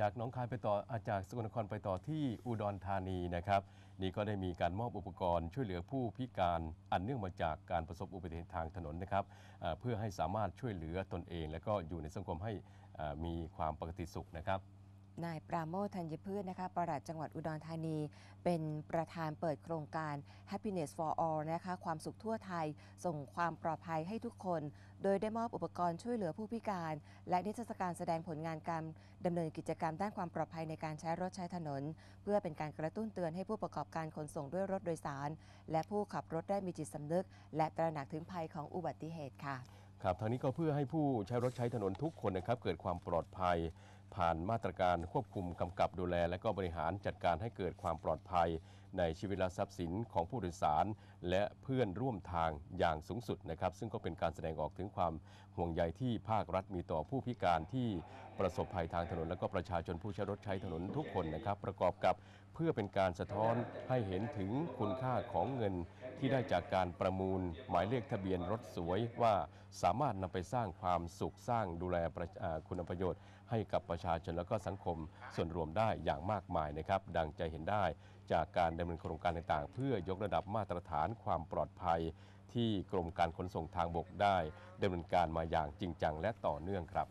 จากหนองคายไปต่ออาจากสกลนครไปต่อที่อุดรธานีนะครับ นี่ก็ได้มีการมอบอุปกรณ์ช่วยเหลือผู้พิการอันเนื่องมาจากการประสบอุบัติเหตุทางถนนนะครับ เพื่อให้สามารถช่วยเหลือตนเอง และก็อยู่ในสังคมให้มีความปกติสุขนะครับนายปราโมทธัญพืชนะคะ ประหลัดจังหวัดอุดรธานี เป็นประธานเปิดโครงการ Happiness for All นะคะความสุขทั่วไทย ส่งความปลอดภัยให้ทุกคน โดยได้มอบอุปกรณ์ช่วยเหลือผู้พิการ และนิทรรศการแสดงผลงานการดำเนินกิจกรรมด้านความปลอดภัยในการใช้รถใช้ถนน เพื่อเป็นการกระตุ้นเตือนให้ผู้ประกอบการขนส่งด้วยรถโดยสาร และผู้ขับรถได้มีจิตสำนึก และตระหนักถึงภัยของอุบัติเหตุค่ะครับทางนี้ก็เพื่อให้ผู้ใช้รถใช้ถนนทุกคนนะครับเกิดความปลอดภัยผ่านมาตรการควบคุมกำกับดูแล และก็บริหารจัดการให้เกิดความปลอดภัย ในชีวิตและทรัพย์สินของผู้โดยสาร และเพื่อนร่วมทางอย่างสูงสุดนะครับ ซึ่งก็เป็นการแสดงออกถึงความห่วงใยที่ภาครัฐมีต่อผู้พิการที่ประสบภัยทางถนนและก็ประชาชนผู้ใช้รถใช้ถนนทุกคนนะครับ ประกอบกับเพื่อเป็นการสะท้อนให้เห็นถึงคุณค่าของเงินที่ได้จากการประมูลหมายเลขทะเบียนรถสวยว่าสามารถนำไปสร้างความสุขสร้างดูแลคุณประโยชน์ ให้กับประชาชนและก็สังคมส่วนรวมได้อย่างมากมายนะครับ ดังใจเห็นได้จากการดำเนินโครงการต่างๆ เพื่อยกระดับมาตรฐานความปลอดภัย ที่กรมการขนส่งทางบกได้ดำเนินการมาอย่างจริงจังและต่อเนื่องครับ